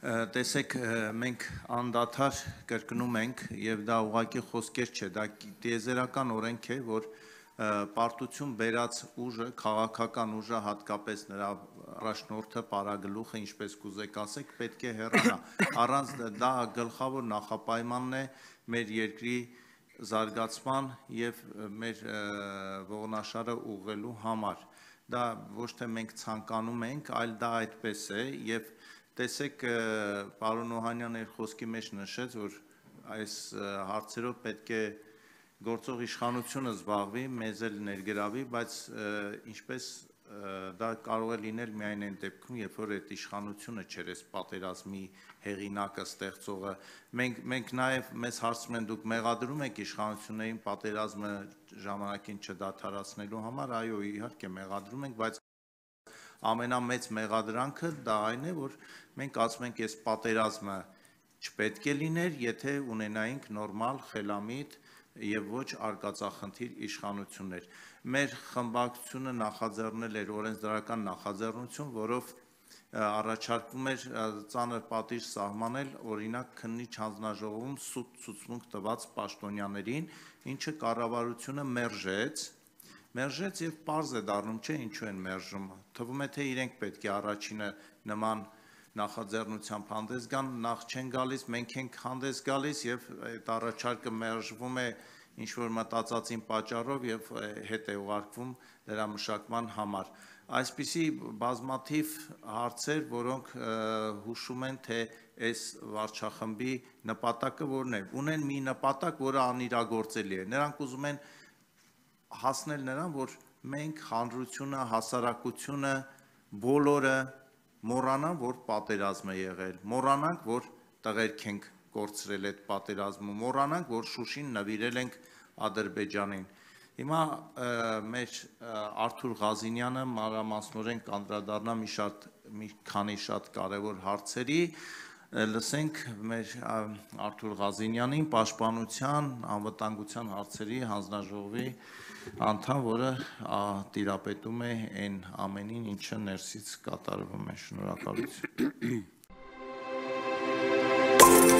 Տեսեք, մենք անդադար կրկնում ենք եւ դա ուղակի խոսքեր չէ, դա դիեզերական օրենք է, որ պարտություն վերած ուժը, քաղաքական ուժը հատկապես նրա առաջնորդը, պարագլուխը, ինչպես կուզեք ասեք, պետք է հեռանա։ Առանց դա գլխավոր նախապայմանն է մեր երկրի զարգացման եւ մեր ողնաշարը ուղղելու համար։ Դա ոչ թե մենք ցանկանում ենք, այլ դա այդպես է եւ և Տեսեք, պարոն Օհանյանն իր խոսքի մեջ նշեց, որ այս հարցերով պետք է գործող իշխանությունը զբաղվի, մեզ էլ ներգրավի, բայց ինչպես դա կարող է լինել միայն այն դեպքում, երբ որ այդ իշխանությունը չէր այս պատերազմի հեղինակը, ստեղծողը։ Մենք մենք նաև մեզ հարցում են դուք մեղադրում եք իշխանություններին պատերազմը ժամանակին չդադարացնելու համար, այո, իհարկե մեղադրում ենք, բայց ամենամեծ մեղադրանքը դա այն է, որ մենք ասում ենք այս պատերազմը չպետք է լիներ, եթե ունենայինք նորմալ, խելամիտ եւ ոչ արկածախնդիր իշխանություններ։ Մեր խմբակցությունը նախաձեռնել էր օրենսդրական նախաձեռնություն, որով առաջարկվում էր ծանր պատիժ սահմանել օրինակ քննի չանձնաժողովում սուտ ցուցմունք տված պաշտոնյաներին, ինչը կառավարությունը մերժեց մերժեց եւ པարզ է դառնում, չէ, ինչու են մերժում։ Թվում է թե իրենք պետք է առաջինը նման նախաձեռնությամբ հանդես գան, նախ չեն գալիս, մենք ենք հանդես գալիս եւ այդ առաջարկը մերժվում է ինչ որ մտածածին պատճառով եւ հետ է ուղարկվում դրա մշակման համար։ Այսպիսի բազմաթիվ հարցեր, որոնք հուշում են թե այս վարչախմբի նպատակը որն է։ Ունեն մի նպատակ, որը անիրագործելի է։ Նրանք ուզում են, են հասնել նրան, որ մենք հանրությունը, հասարակությունը, բոլորը մոռանան, որ պատերազմ է եղել, մոռանանք, որ տղերք ենք կորցրել այդ պատերազմը, մոռանանք, որ Շուշին նվիրել ենք Ադրբեջանին։ Հիմա մեր Արթուր Ղազինյանը մանրամասնորեն կանդրադառնա մի շատ մի քանի շատ կարևոր հարցերի, լսենք մեր Արթուր Ղազինյանին, պաշտպանության, անվտանգության հարցերի հանձնաժողովի անդամ, որը տիրապետում է այն ամենին, ինչը ներսից կատարվում է։ Շնորհակալություն։